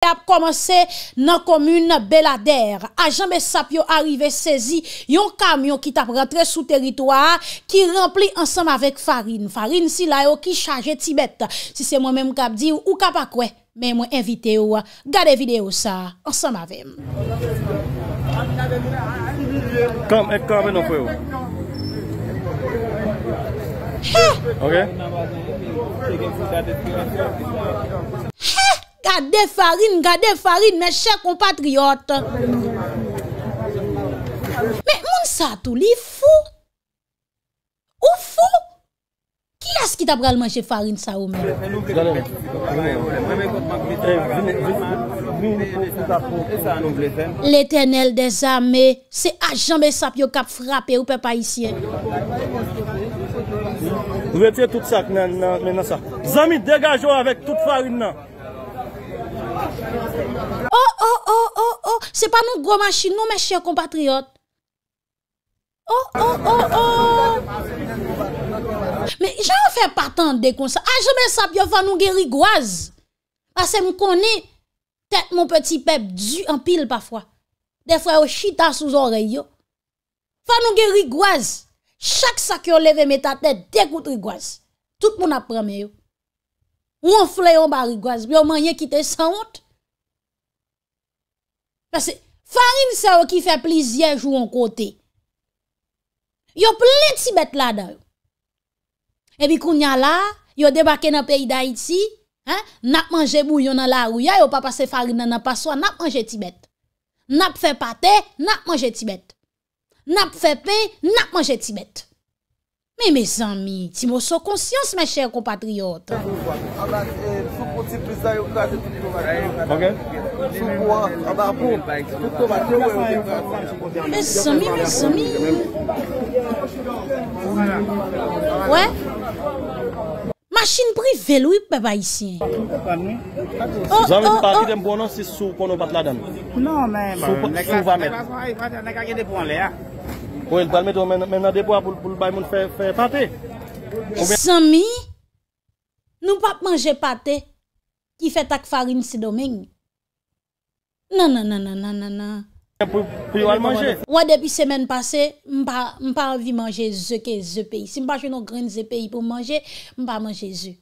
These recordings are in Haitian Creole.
A ap komanse nan komune Belader. A janbe sap yo arive sezi yon kamyon ki tap rentre sou teritoa ki rempli ansanm avek farin. Farin si la yo ki chanje Tibet. Si se mwen mwen mwen kap di ou kap akwe, mwen mwen invite yo. Gade video sa ansanm avem. Kom ek eh, kamyon eh, apwe yo. Ok? Ok? Gade farine, gade farine, mè chè compatriote. Mè moun sa tou li fou. Ou fou. Ki la skita pral manje farine sa ou mè? L'Eternel de zame, se ajan bè sap yo kap frape ou pe pa isye. Ou ve fie tout sak nan sa. Zami degajo avèk tout farine nan. Oh, oh, oh, oh, oh, se pa nou goma chino mè chè kompatriot Oh, oh, oh, oh, oh, oh Mè jè an fè patan de kon sa, an jè mè sap yo fan nou gè rigouaz Ase m konè, tèt moun peti pep, dju an pil pafwa De fwa yo chita sou zore yo Fan nou gè rigouaz, chak sa ki yo leve mè ta tèt de gout rigouaz Tout moun ap preme yo Ou an fle yon barigwaz, bi yon manye ki te sant. Pase, farin se ou ki fe plizyej ou an kote. Yo plen tibet la der. Ebi koun yon la, yo debake nan peyi da iti, nap manje bou yon nan la ou ya, yo pa pase farin nan apaswa, nap manje tibet. Nap fe pate, nap manje tibet. Nap fe pe, nap manje tibet. Me, me zami, ti mò so konsyans, me chèr kompatriot. Amat, sou poti pisa yo kwa zè ti di nou ma kèm. Ok. Sou pwa, amat, pou. Me zami, me zami. Mè? Mâchin privè lou yè pou beba yè si. Zami, mè pati dèm bonan si sou kono bat la dan. Non, mè. Sou poti sou va mè. Mè kwa zwa yè, fwa zwa yè, ne kage de bon le ya. Ou el palme to men a depo a pou l bay moun fè patè. Samy, nou pap manjè patè ki fè tak farin si domèng. Nan nan nan nan nan nan nan. Pou yo al manjè? Ou an depi semen pase, m pa avi manjè zè kè zè peyi. Si m pa chè nou gren zè peyi pou manjè, m pa manjè zè.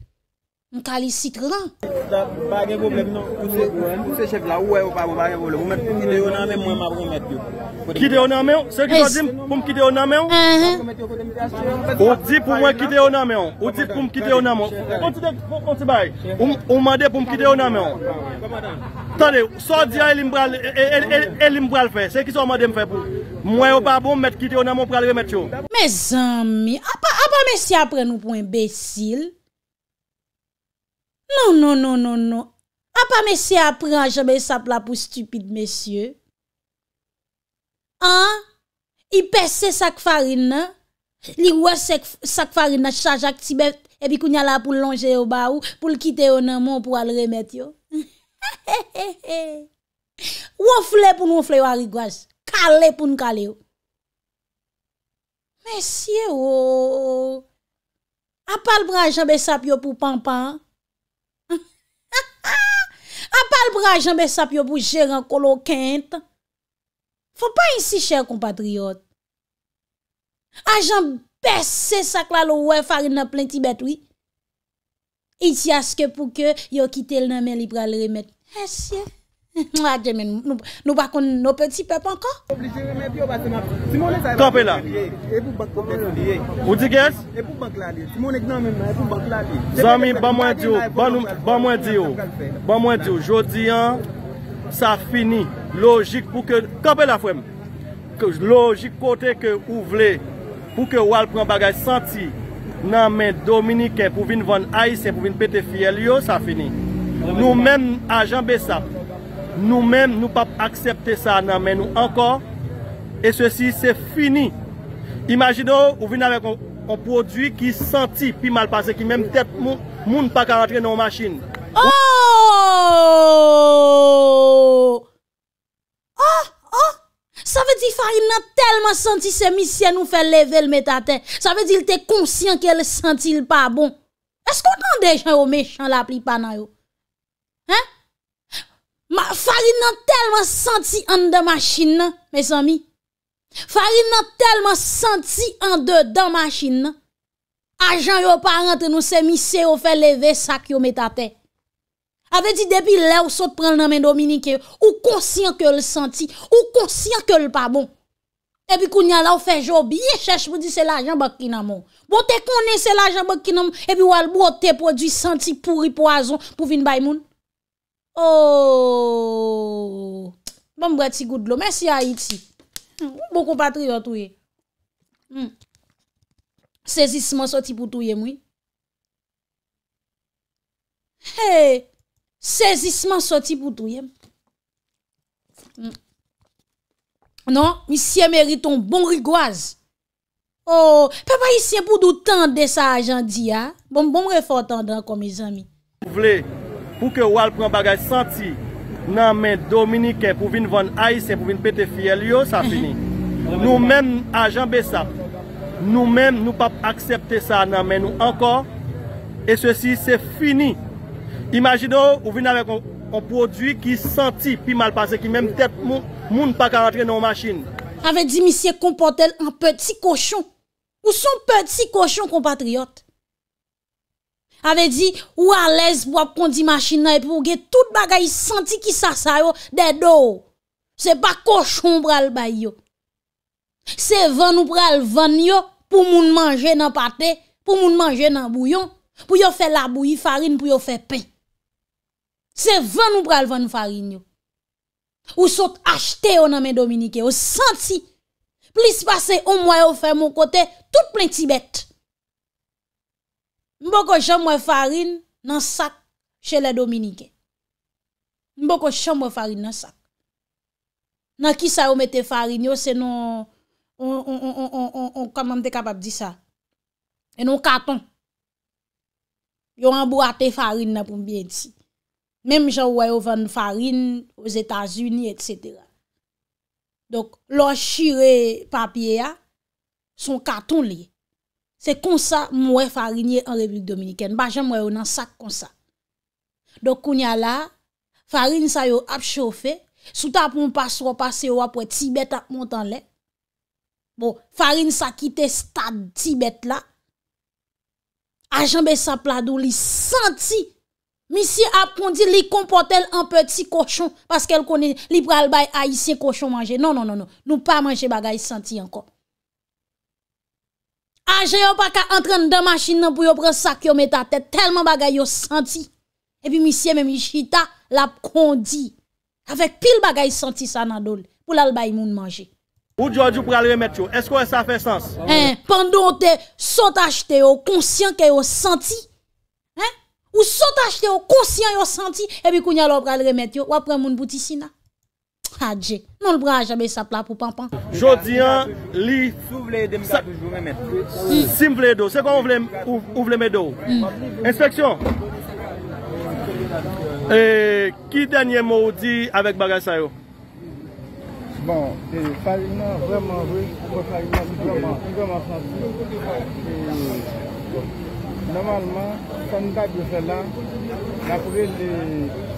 M kalis si kran. M pa gen kou mèp nan kouse chef la ou wè ou pa gen kou le. M mèp yon nan mèp mèp yon mèp yon. Kitè yon amè yon? Sè ki mwa di m pou m kitè yon amè yon? Mwen yon kote mwen kite yon amè yon? Ou di pou mwen kitè uh-huh. yon amè yon? Ou di pou m kitè yon amè yon? Konti bay? Ou mwa de pou m kitè yon amè yon? Tande, sou di a el mbra l fè. Sè ki sou mwa de m fè pou? Mwen bon yon pa pou m met kitè yon amè yon pou al remet yon? Me zanmi, a pa mesi apren nou pou embesil? Non, non, non, non, non. A pa mesi apren, jeme sapla pou stupide mesi yon? An, i pes se sak farin nan, li wè sak farin nan chajak ti bet, epi kou nyala pou lonje yo ba ou, pou l'kite yo nan, moun pou al remet yo. Wofle pou noufle yo a rigwaz, kale pou nou kale yo. Mèsyè wò, apal braj anbe sap yo pou pampan, apal braj anbe sap yo pou jèran kolokéntan, Fou pa yisi chèr kompatriot. Ajan besè sak la lo wè fari nan plen Tibet wè. Iti askè pou kè yo kitè l nan men li pral remèt. Hè sè. Mwa djemè nou bakoun nou peti pep anka. Kampè la. Ou di kè? Zami, ban mwen di yo. Ban mwen di yo. Ban mwen di yo. Jodi an, sa fini. Lojik pou ke, kapè la fwem, lojik kote ke ou vle pou ke wal pran bagaj santi nan men Dominiken pou vin von aise, pou vin pete fiyel yo, sa fini. Nou men ajan besap, nou men nou pap aksepte sa nan men nou ankon, e se si se fini. Imagino ou vin avek an prodwi ki santi pi malpase ki men tep moun pa ka rentre nan w machine. Oh! Oh, oh, sa ve di Farid nan telman santi se misye nou fe leve l metate. Sa ve di l te konsyen ke l senti l pa bon. Esko ton dejan yo mechan la pli panay yo? Hen? Farid nan telman santi an de machine nan, me san mi? Farid nan telman santi an de dan machine nan? Ajan yo parente nou se misye yo fe leve sak yo metate. A ve di debi le ou sot pren l namen Dominik yo. Ou konsyen ke l santi. Ou konsyen ke l pabon. Ebi kounya la ou fejou biye chesh pou di se la jan bak kina moun. Bo te konen se la jan bak kina moun. Ebi wal bo te prodwi santi, pouri, poazon pou vin bay moun. Oh. Bon breti goudlo. Mersi a Iti. Mou mou kon patri yo touye. Hmm. Sezis moun soti pou touye mou. Hey. Sezisman soti pou touye. Mm. Non, mi sye meriton bon rigwaz. Oh, pa pa yi sye pou dou tende sa ajan di ya. Bon, bon refor tendan kon mi zami. Pou vle, pou ke wal pran bagaj santi nan men Dominike pou vin von aise pou vin pete fiyel yo, sa fini. Nou men ajan besap. Nou men nou pap aksepte sa nan men nou ankon. E se si se fini. Imagin nou, ou vin avek an prodwi ki santi pi malpase, ki menm tep moun pa ka rentre nou machin. Ave di misye kompote el an peti koshon. Ou son peti koshon kompatriot? Ave di, ou alez wap kondi machin nou epi pou ge tout bagay santi ki sasa yo dedo. Se pa koshon pral bay yo. Se ven ou pral ven yo pou moun manje nan pate, pou moun manje nan bouyon, pou yo fe labouye farine pou yo fe pen. Se ven ou pral ven farin yo. Ou sot achte yo nan men Dominike. Ou santi. Plis pase ou mwayo fè mwen kote. Tout plen Tibet. Mbo ko chan mwen farin nan sak. Che la Dominike. Mbo ko chan mwen farin nan sak. Nan ki sa ou mette farin yo. Se nou. Ou kaman te kapap di sa. E nou katon. Yo anbo ate farin nan pou mwen bensi. Mem jan wè yo vèn farin wè zétazuni, etsètera. Dok, lò shire papye ya, son katon li. Se konsa mwè farin ye an Republik Dominikèn. Bajan mwè yo nan sak konsa. Dok, kounya la, farin sa yo apchofè. Souta pou mpas wapase wapwè Tibet ap montan le. Bon, farin sa kite stad Tibet la. Ajan bè sa plado li senti Misye ap kondi li kompote el an peti koshon Paske el koni li pral bay a isye koshon manje Non, non, non, non Nou pa manje bagay senti ankon Aje yo pa ka antren den masjin nan pou yo pre sak yo met a tet Telman bagay yo senti Epi misye men mi jita l ap kondi Afek pil bagay senti sa nan dole Pou l al bay moun manje Ou djojou pral re met yo? Esko e sa fe sens? Eh, pendon te sotaj te yo konsyen ke yo senti Ou sotache te yo, konsyen yo santi E bi kou nye lo bral remet yo Ou apren moun bouti sina Adjek, moun bral jabe sapla pou pampan Jodi an, li Sim vle do Se kon ou vle me do Inspeksyon Ki tanyen mou di Avèk bagay sayo Bon, de farina Vreman vreman Vreman santi Vreman santi Normalman, sanda biyo zela, la poube le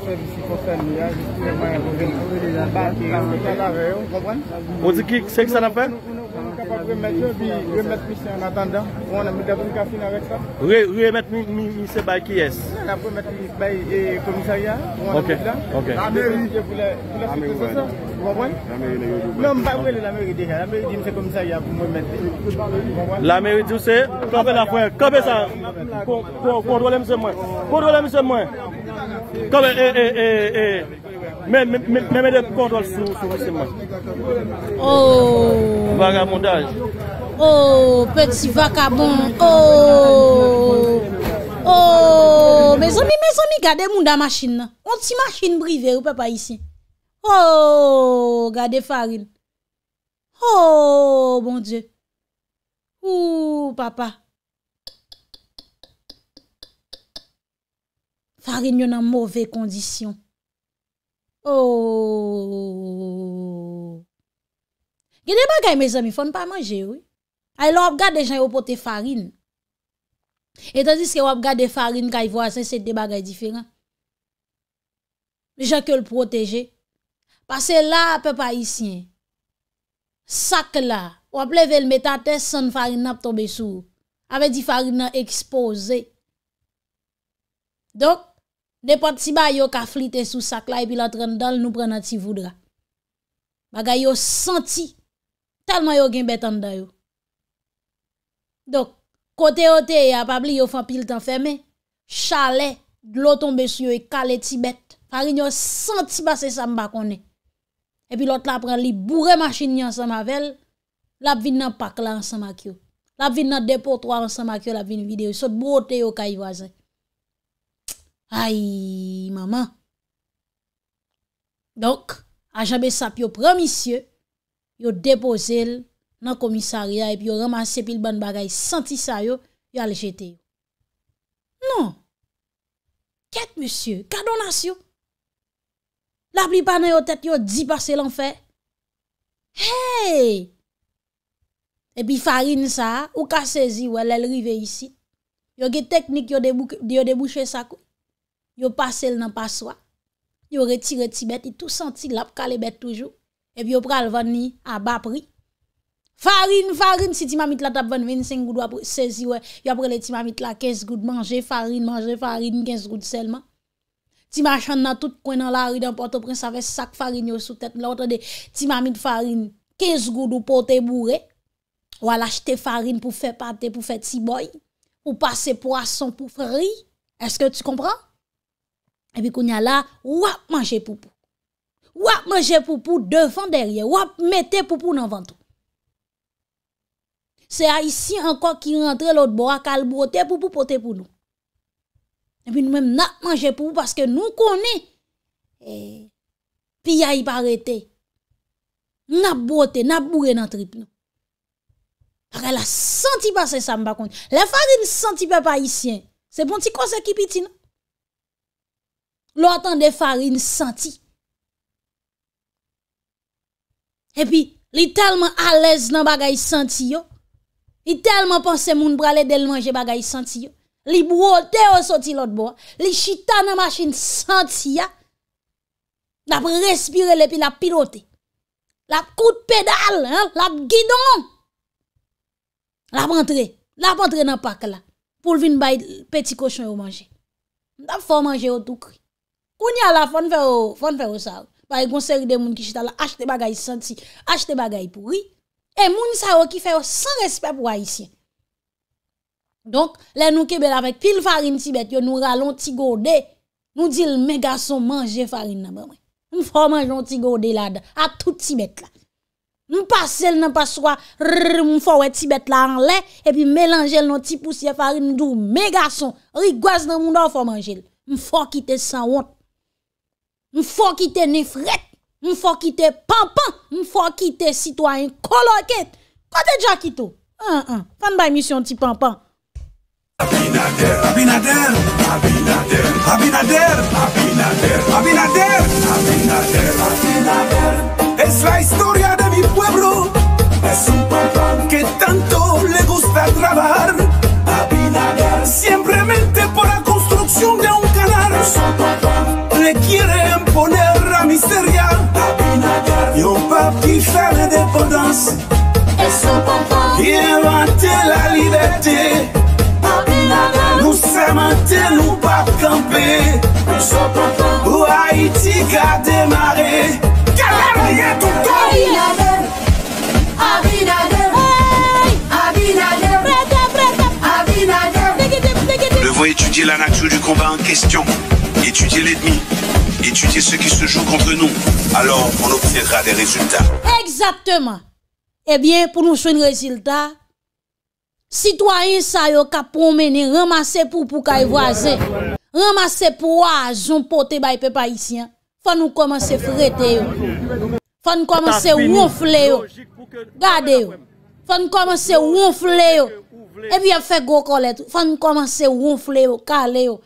servisi fosèl ni a, biyo poube le servisi fosèl ni a, ba, sa pek jan la reyon, koubren? Ozi ki, sek san apè? Ou nou kapap remet, ou remet mi se an atanda, ou an amidevoun kafin arek sa. Ou remet mi se bay ki yes? Ou remet mi se bay ki yes, ou an amidevoun kafin arek sa. La meri di ou se, kope la fwen, kope sa, kondwole mse mwen, kope e, e, e, e, e, me me de kondwole sou mse mwen. Oh, vaka moun daj. Oh, peti vaka moun. Oh, oh, me zon mi, me zon mi gade moun da machine. On ti machine brive ou pe pa yisi. Oh, gade farin. Oh, bon die. Oh, papa. Farin yon an mouvè kondisyon. Oh. Gede bagay mezè mi fò n'pa manje, oui. A yon ap gade dejan yon pote farin. E tansi se yon ap gade farin kaj yon vwazen, se te bagay diferan. Dejan ke yon l'proteje. Pase la pe pa isyen, sak la, waple vel metate san farina p tombe sou, ave di farina ekspose. Dok, de pat si ba yo ka flite sou sak la epi la tren dal nou prena ti voudra. Baga yo santi talman yo gen betan dayo. Dok, kote ote ya pabli yo fan pil tan feme, chale, lo tombe sou yo e kale ti bet. Farin yo santi ba se samba konen. epi lot la apren li bourre machin ni an san mavel, la ap vin nan pak la an san ma kyo, la ap vin nan depo 3 an san ma kyo, la ap vin videyo, sot bourote yo ka yi wazen. Ay, mama! Donk, a jabe sap yo premisye, yo depo zel nan komisaria, epi yo ramase pil ban bagay, santi sa yo, yo ale jete. Non! Ket, monsye, kado nas yo? La pli pa nan yo tet, yo di pase l'enfer. Hey! E pi farin sa, ou ka sezi, lèl rive yisi. Yo ge teknik, yo debouche sakou. Yo pase l nan paswa. Yo reti, reti bet, yi tou senti, lap kale bet toujou. E pi yo pral van ni, a bapri. Farin, farin, si ti mamit la tap van 25 goud wap sezi, yo prele ti mamit la 15 goud manje farin, manje farin 15 goud selman. Ti ma chan nan tout kwen nan la ri dan porto pren, sa ve sak farin yo sou tet. La otan de, ti ma min farin 15 goud ou pote bourre. Ou al achete farin pou fe pate, pou fe tiboy. Ou pase poason pou fri. Eske tu kompran? Epi koun ya la, wap manje poupou. Wap manje poupou devan derye. Wap mette poupou nan vantou. Se a isi anko ki rentre lout bo akal bourre, te poupou pote pou nou. epi nou menm nan manje pou paske nou kone pi ya yi parete nan bote nan bure nan trip nou akè la santi pa se sa mbakon le farin santi pe pa yi sien se bon ti konse kipiti nou lou atan de farin santi epi li talman alez nan bagay santi yo li talman panse moun brale del manje bagay santi yo li bou ou te ou soti lout bo, li chita nan machin santi ya, la pou respire le pi la pilote, la pou koute pedal, la pou gidon, la pou entre, la pou entre nan pak la, pou vin bay peti koshon ou manje, la pou fò manje ou tou kri, koun ya la fon fè ou sal, pa yon konseri de moun ki chita la, achte bagay santi, achte bagay pouri, e moun sa ou ki fè ou san respèp ou a yi sien. Donk, lè nou kebel avèk pil farin tibet yo nou ralon tigode, nou dil mè gason manje farin nan mè mwen. Mwen fò manj yon tigode la da, a tout tibet la. Mwen pasel nan paswa, rrrr, mwen fò wè tibet la an lè, epi mè langel nou tipousye farin nou doun mè gason, rigwaz nan moun do fò manjel. Mwen fò kite sanwant. Mwen fò kite nefret. Mwen fò kite pampan. Mwen fò kite sitwayen koloket. Kote dja kito? An an, kande bay misyon ti pampan? Abinader, Abinader, Abinader, Abinader, Abinader, Abinader, Abinader, Abinader. Es la historia de mi pueblo. Es un papá que tanto le gusta trabajar. Abinader, simplemente por la construcción de un canal. Es un Le quieren poner la miseria. Abinader, y un papi de podas, Es un lleva Llévate la libertad. Nous Ou Devons étudier la nature du combat en question, étudier l'ennemi, étudier ce qui se joue contre nous. Alors, on obtiendra des résultats. Exactement. Eh bien, pour nous faire des résultat, Sitwa yon sa yon ka pou menen, ramase pou pou ka yon e vwazen, ramase pou wajon pote bay pe pa yon siyan, fan nou komanse frete yon, fan nou komanse woufle yon, gade yon, fan nou komanse woufle yon, ebi yon fe go kolet, fan nou komanse woufle yon, kale yon,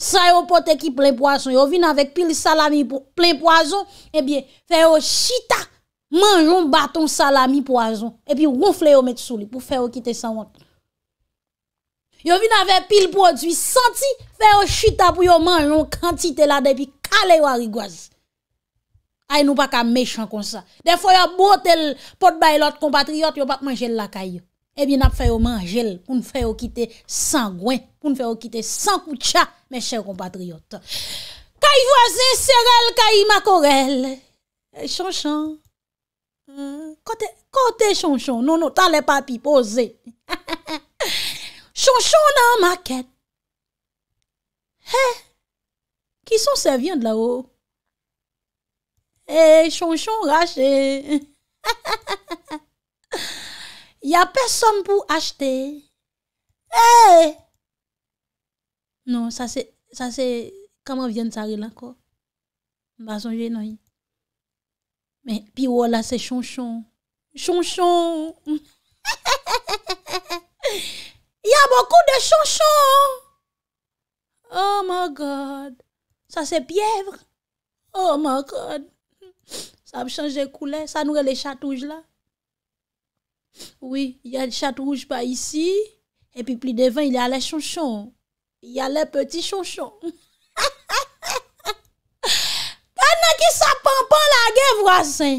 sa yon pote ki plen poason, yon vin avèk pil salami plen poason, ebi yon fe yon shitak. Manjon baton salami poazon, epi ronfle yo met sou li pou fè yo kite san wot. Yo vina ve pil prodwi, santi fè yo chita pou yo manjon kantite la depi kale yo arigwazi. Ay nou pa ka mechon kon sa. Defo yo botel pot bay lot kompatriyot, yo bak manjel la kay yo. Epi nap fè yo manjel, pou n'fè yo kite san gwen, pou n'fè yo kite san koutcha, meche kompatriyot. Kay voze serel, kay makorel, chan chan, Kote chonchon, nono, non, tan le papi pose Chonchon nan maket Eh, kison se vyen de la ou? Eh, chonchon rache Ya peson pou achete Eh Non, sa se, sa se, kaman vyen de sa rile anko Bason jenoyi Pi wò la se chonchon. Chonchon. Ya mokou de chonchon. Oh my God. Sa se pievre. Oh my God. Sa m chanje koule. Sa noue le chatouj la. Oui, ya le chatouj pa ici. E pi pi devan, ya le chonchon. Ya le peti chonchon. ki sa pan pan la ge vwa sen.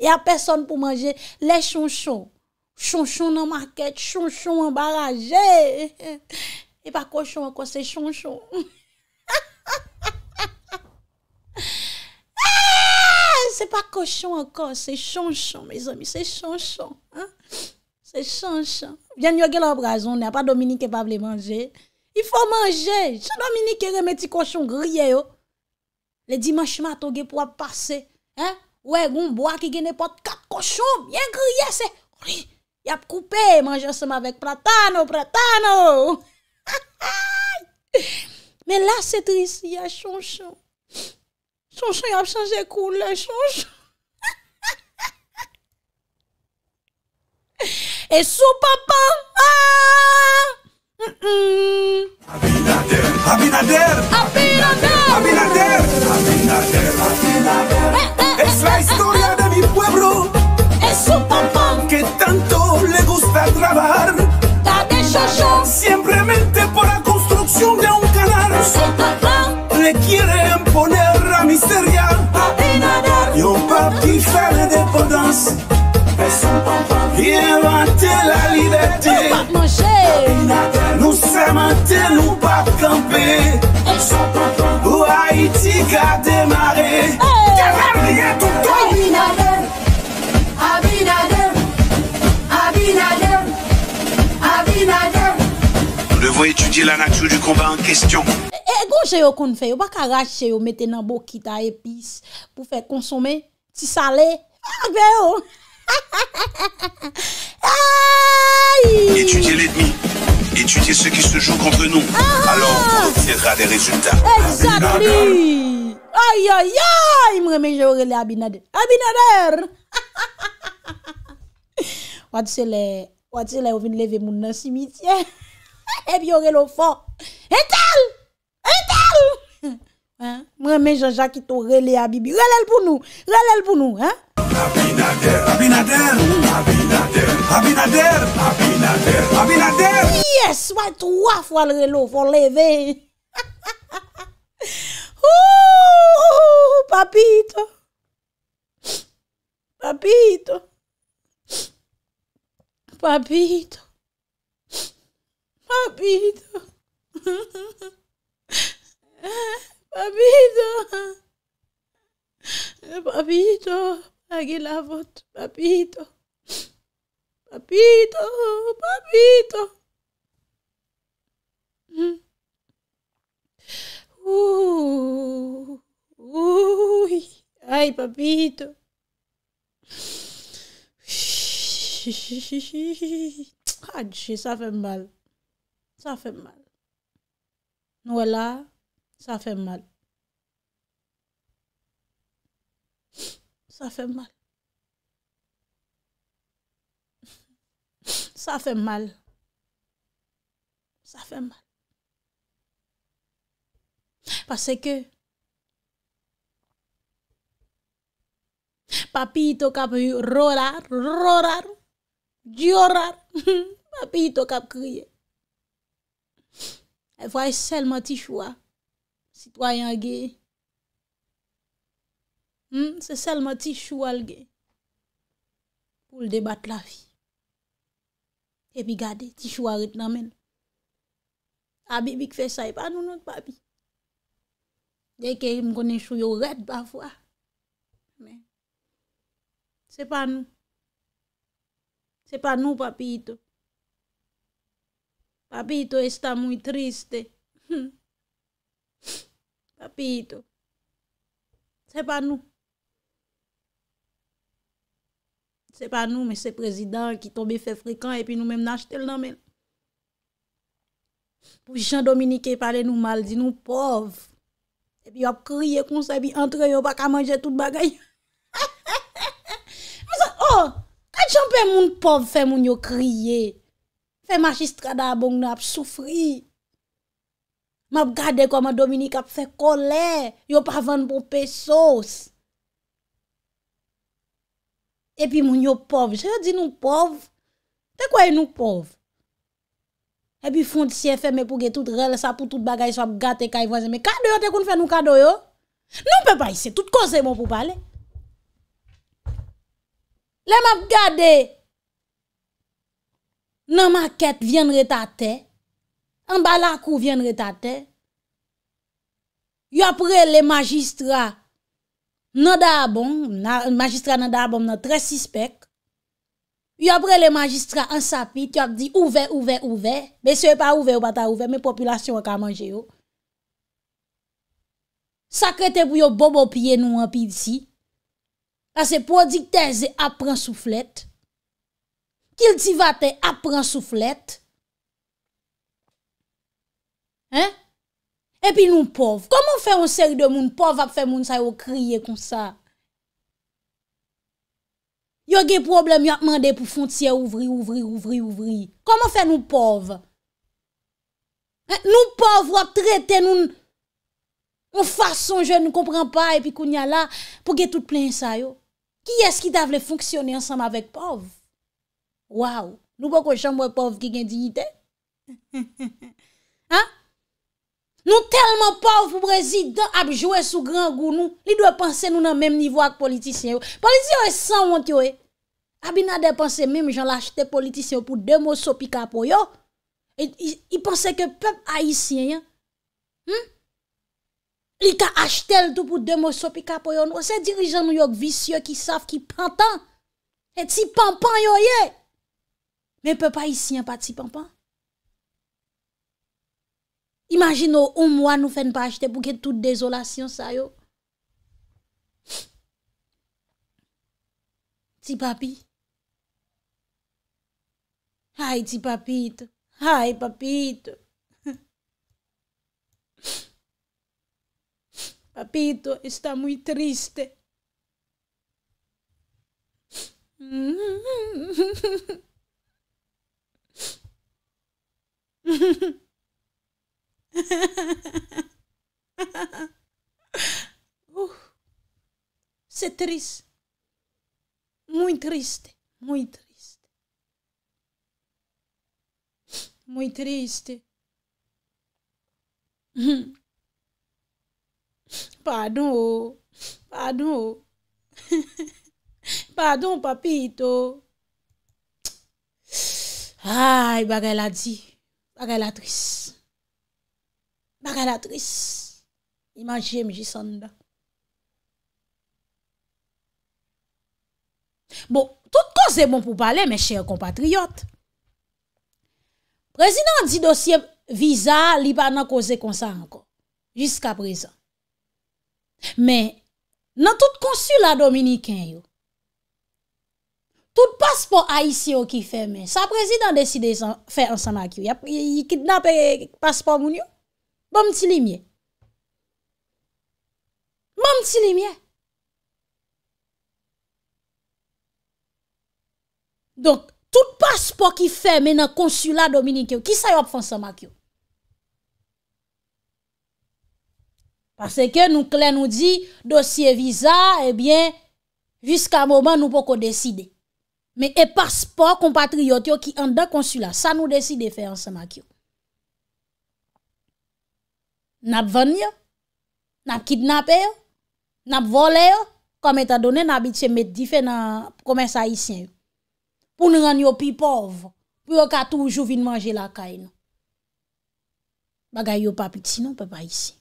Ya person pou manje le chonchon. Chonchon nan market, chonchon en baraje. E pa koshon ankon, se chonchon. Ah! Se pa koshon ankon, se chonchon me zami, se chonchon. Se chonchon. Vyan yoge la obrazon, ne a pa Dominique kepable manje. I fwa manje. Se Dominique remeti koshon griye yo, Le diman chmato ge pou ap pase. Ou e goun bo a ki gen ne pot kat kosho. Bien griye se. Yap koupe manja seman vek pratano. Pratano. Men la se trisi ya chonchou. Chonchou yap chanje koule. Chonchou. E sou papa. Aaaaa. Ah! Abinader. Abinader. Abinader. Abinader. Es la historia de mi pueblo. Es un papá que tanto le gusta trabajar. Da de Simplemente por la construcción de un canal. Le quieren poner a miseria. Y un papi sale de podas. Es un papá Llévate la libertad. Mante nou pa kampe Ou Haiti ka demare Avinade Avinade Avinade Avinade Nou devou etudye la natu du komba en kestyon Egonje eh, eh, yo kon fe yo baka rache yo mette nan bokita epis Pou fe konsome ti sale Avinade ah, Ha ha ha ha ha ha Ha ha ha ha ha ha Etudye l'edmi Etudye se ki ah. se jou kontre nou Ha ha ha ha ha ha Ayo yo yo Mwen menje orele abinader Ha ha ha ha ha ha Wadse le Wadse le o vin leve moun nan simitye Ebi orelo fò Etal Etal Mwen menje jakit orele abinader Rarel pou nou Rarel pou nou Ha ha ha ha ha ha yes my dwafo l elou fo leden papito papito papito papito papito papito Agi la vot, papito. Papito, papito. Hmm. Ay, papito. Aj, sa fè mbal. Sa fè mbal. Nou wala, sa fè mbal. Sa fè mal. Sa fè mal. Sa fè mal. Pase ke papi yi tok ap rorar, rorar, diorar. Papi yi tok ap kriye. E vwaye selman ti chwa sitwayan gey. Se selman ti chou alge. Poul debat la fi. E bi gade, ti chou alge nan men. A bi bi kfe sa, e pa nou nou papi. Dey ke m konen chou yo red bafwa. Se pa nou. Se pa nou papi ito. Papi ito esta mou triste. Hmm. Papi ito. Se pa nou. Se pa nou mè se prezident ki tombe fe frikant e pi nou mèm nache tel nan mè. Pou Jean-Dominique e pale nou maldi nou pov. E pi yo ap kriye konsè bi entre yo baka manje tout bagay. Mè se, oh, kajanpe moun pov fe moun yo kriye. Fe machistrada abong nou ap soufri. Mè ap gade kwa mè Dominique ap fe kole. Yo pa vande pou pe sos. E pi moun yo pov, jè yo di nou pov? Fè kwa yon nou pov? E pi fond si fè mè pou ge tout rel sa, pou tout bagay so ap gate ka yon vwazè mè. Kado yo te kon fè nou kado yo? Nou mpe pa yise, tout kose moun pou pale. Le m ap gade, nan ma ket vyen re ta tè, an bala kou vyen re ta tè, yo apre le magistra, Nanda abon, magistra nanda abon nan tre sispek. Y apre le magistra ansapit, y ap di ouve, ouve, ouve. Be se ou pa ouve ou pa ta ouve, me populasyon wak a manje yo. Sakre te bou yo bobo piye nou an pi disi. Kase prodikteze apren souflet. Kil ti vate apren souflet. Hè? Epi nou pov. Koman fe yon seri de moun pov ap fe moun sa yo kriye kon sa? Yo ge problem yon ap mande pou fonciye ouvri, ouvri, ouvri, ouvri. Koman fe nou pov? Nou pov ap trete nou fason je nou kompren pa epi koun ya la pou ge tout plen sa yo. Ki es ki davle fonksyonen ansanm avek pov? Waw. Nou bo ko chanmwe pov ki gen di yite? Hehehehe. Nou telman pa ou pou prezident ap jowe sou gran goun nou. Li dwe panse nou nan menm nivou ak politisyen yo. Politisyen yo e san wante yo e. Abinade panse menm jan lachete politisyen yo pou de mou sopika pou yo. E i panse ke pep aisyen yo. Li ka achete l tou pou de mou sopika pou yo. Nou se dirijan nou yo visyen ki saf ki pantan. E ti pampan yo ye. Men pep aisyen pa ti pampan. Imagin nou, un mwa nou fen pa achete pouke tout desolasyon sayo. Ti papi? Hay ti papito. Hay papito. Papito, está muy triste. Papito, está muy triste. Se trist Mou trist Mou trist Mou trist Pa nou Pa nou Pa nou papito Ay bagay la zi Bagay la trist Bakalatris. Imanjye mji sondan. Bon, tout kon se bon pou pale, mecheye kompatriyot. Prezident di dosye viza li pa nan kon se konsa anko. Jiska prezant. Men, nan tout konsul la Dominik en yo, tout paspon a isi yo ki fe men, sa prezident deside fe ansanak yo, ya ki kidnape paspon moun yo, Bon mti li miye. Bon mti li miye. Donk, tout paspo ki fe mena konsula Dominikyo, ki sa yo ap fonsoma kyo? Pase ke nou kle nou di dosye viza, e bien, viska mouman nou po ko deside. Men e paspo kompatri yot yo ki anda konsula, sa nou deside fe ansoma kyo. N ap venye, n ap kidnape yo, n ap vole yo, kome ta donen n ap itye medife nan pkomen sa isyen yo. Poun nan yon pi pov, pou yon katou oujou vin manje la kayen yo. Bagay yo papiti non pe pa isye.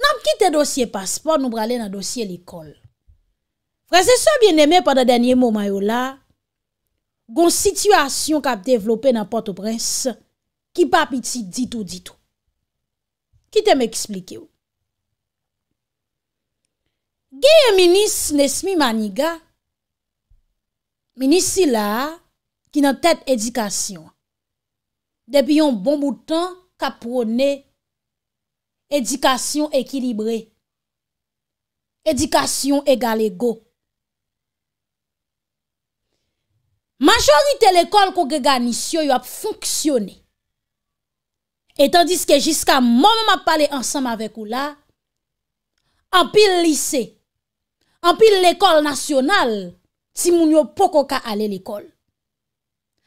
N ap kite dosye paspor nou brale nan dosye l'ekol. Prese so bieneme pwada denye momay yo la, gon situasyon kap devlope nan poto prese ki papiti ditou ditou. Ki te me eksplike ou? Geye minis nesmi maniga, minisi la, ki nan tet edikasyon, debi yon bon moutan, ka prone, edikasyon ekilibre, edikasyon egal ego. Majori te lekol kong genganisyon, yon ap founksyone. Etan diske jiska mom ap pale ansam avek ou la, an pil lise, an pil l'ekol nasyonal, si moun yo poko ka ale l'ekol.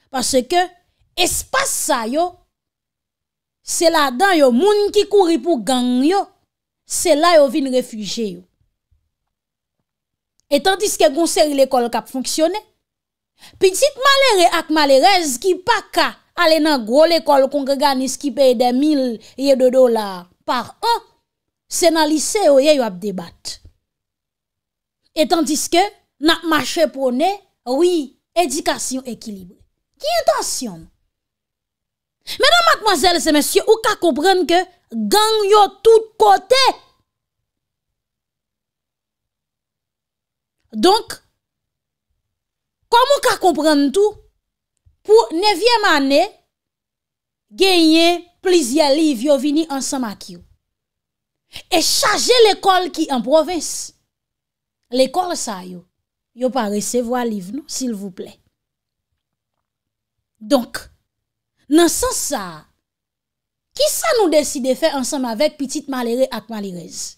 Parce ke espasa yo, se la dan yo moun ki kouri pou gang yo, se la yo vin refuge yo. Etan diske goun seri l'ekol kap fonksyone, pitit malere ak malerez ki paka, alè nan gwo l'ekol kongreganis ki paye de 1000 ye de dolar par an, se nan liseyo ye yo ap debat. Etan diske, nan mache pone, wii, edikasyon ekilibre. Ki intasyon? Mèdan matmazèl se mèsyo, ou ka komprenn ke gang yo tout kote. Donk, kom ou ka komprenn tou, pou nevyem ane genye plizye liv yo vini ansama ki yo. E chaje l'ekol ki en provins. L'ekol sa yo, yo pa resevo a liv nou, s'il vous plè. Donk, nan san sa, ki sa nou deside fe ansama vek pitit malere ak malirez?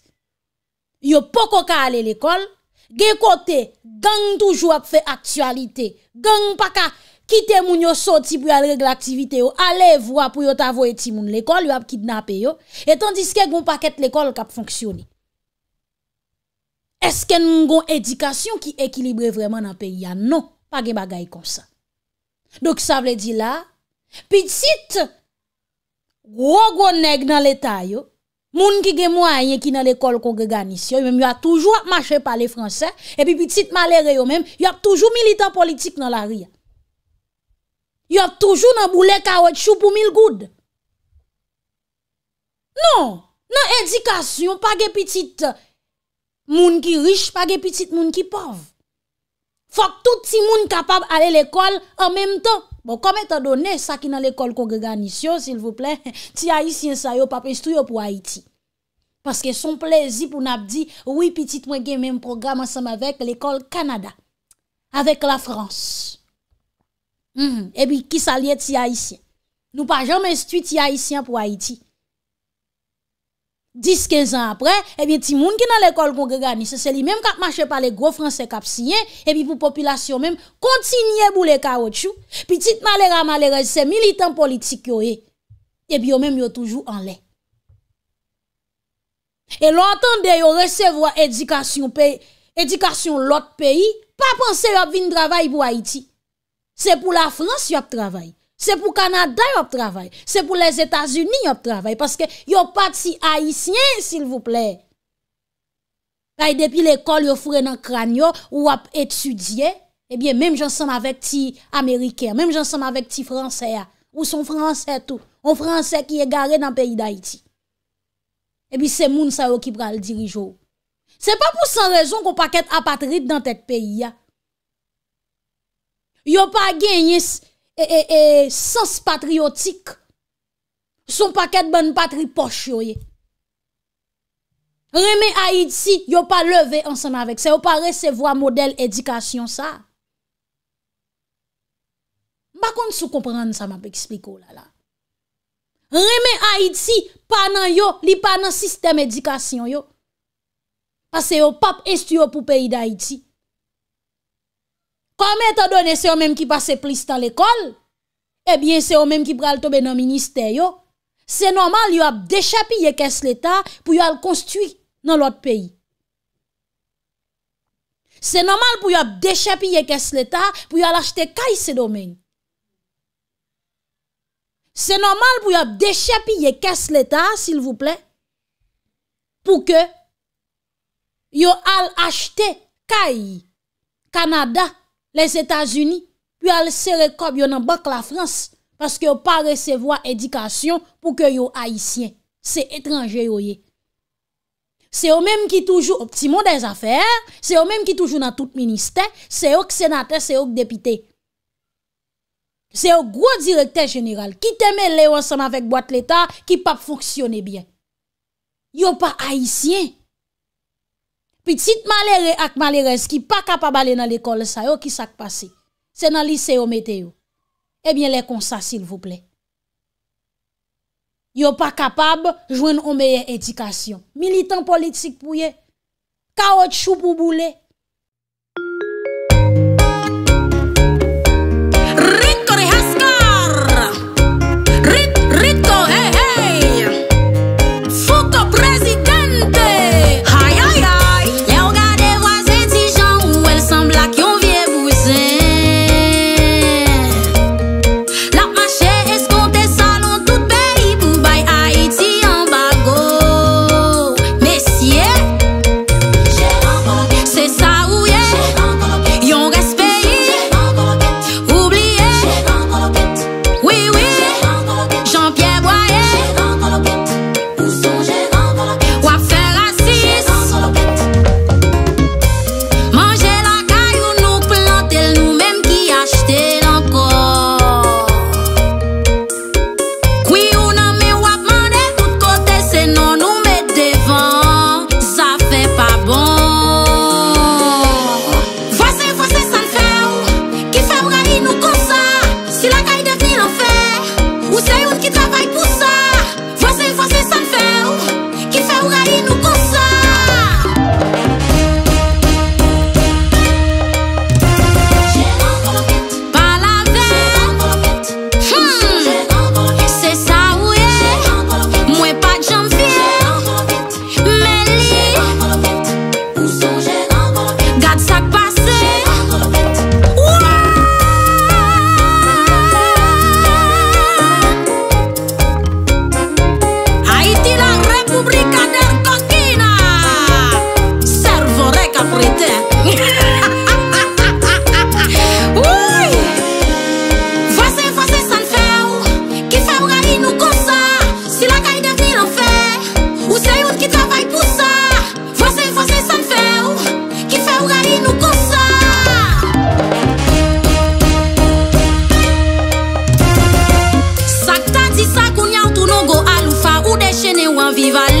Yo poko ka ale l'ekol, gen kote, gen toujou ap fe aktualite, gen pa ka... Kite moun yo soti pou yal reg l'aktivite yo, ale vwa pou yot avoye ti moun l'ekol, yon ap kidnap yo, etan diske moun paket l'ekol kap fonksyoni. Eske nou ngon edikasyon ki ekilibre vreman nan peyi ya? Non, pa gen bagay kon sa. Dok sa vle di la, pitit, wogon neg nan l'etay yo, moun ki gen moun a ye ki nan l'ekol kongreganis yo, yon ap toujou ap mache pale fransen, epi pitit malere yo men, yon ap toujou militan politik nan la ri ya. Yo ap toujou nan boulè kawè tchou pou mil goud. Non, nan edikasyon, pa ge pitit moun ki rich, pa ge pitit moun ki pov. Fok touti moun kapab ale l'ekol an menm tan. Bon, kome ta donè, sa ki nan l'ekol kongreganisyon, sil voplen, ti a yi sin sayo pa pestuyo pou a yi ti. Paske son plezi pou nap di, woui pitit mwen gen menm program asanm avek l'ekol Kanada. Avek la Frans. Mhm. Ebi, ki sa liye ti haitien. Nou pa jan men stu ti haitien pou Haiti. 10-15 an apre, ebi ti moun ki nan l'ekol kongreganise, se li menm kap mache pa le gros franse kapsiyen, ebi pou populasyon menm kontinye bou le karotchou, pi tit nan le ramalere se militant politik yo e, eh. ebi yo menm yo toujou anle. E lontan de yo resevo edikasyon lot peyi, pa panse yo ap vin dravay pou Haiti. C'est pour la France qu'ils travail, C'est pour le Canada qu'ils travail, C'est pour les États-Unis qu'ils travail Parce que yon pas si haïtien, s'il vous plaît. Et depuis l'école, yon dans le crâne, ou ap étudié. Eh bien, même j'ensemble avec ti américain, même j'ensemble avec ti français, ou son français tout. ou français qui est garé dans le pays d'Haïti. Et eh puis, c'est moun sa qui pral dirigeant. C'est pas pour sans raison qu'on paquet apatride dans tête pays. Yo pa genye e, e, e, sens patriotik. Son paket ban patri poche yo ye. Reme Haiti yo pa leve anseman vek. Se yo pa resevo a model edikasyon sa. Bakon sou kompren anseman pe ekspliko la la. Reme Haiti panan yo, li panan sistem edikasyon yo. Ase yo pap est yo pou peyi da Haiti. Kome ta done se o menm ki pase plis ta l'ekol, ebyen eh se o menm ki pral tobe nan minister yo, se normal yo ap dechapi ye kes l'Etat pou yo al konstwi nan lot peyi. Se normal pou yo ap dechapi ye kes l'Etat pou yo al achete kay se domen. Se normal pou yo ap dechapi ye kes l'Etat, sil vouple, pou ke yo al achete kay Kanada. Les Etats-Unis pou al se rekob yo nan bak la Frans paske yo pa resevo a edikasyon pou ke yo Haitien. Se etranje yo ye. Se yo menm ki toujou optimon den zafèr, se yo menm ki toujou nan tout ministè, se yo senatè, se yo depité. Se yo gwo direkter jeneral ki teme le wason avèk boite l'Etat ki pa foksyone bien. Yo pa Haitien. petit malheureux et malheureuse qui pas capable aller dans l'école ça qui s'est passé c'est dans lycée au météo Eh bien les conseils, s'il vous plaît n'êtes pas capable joindre une meilleure éducation militant politique pour y chou pour bouler koun yon tou nou go aloufa Ou de chene wan viva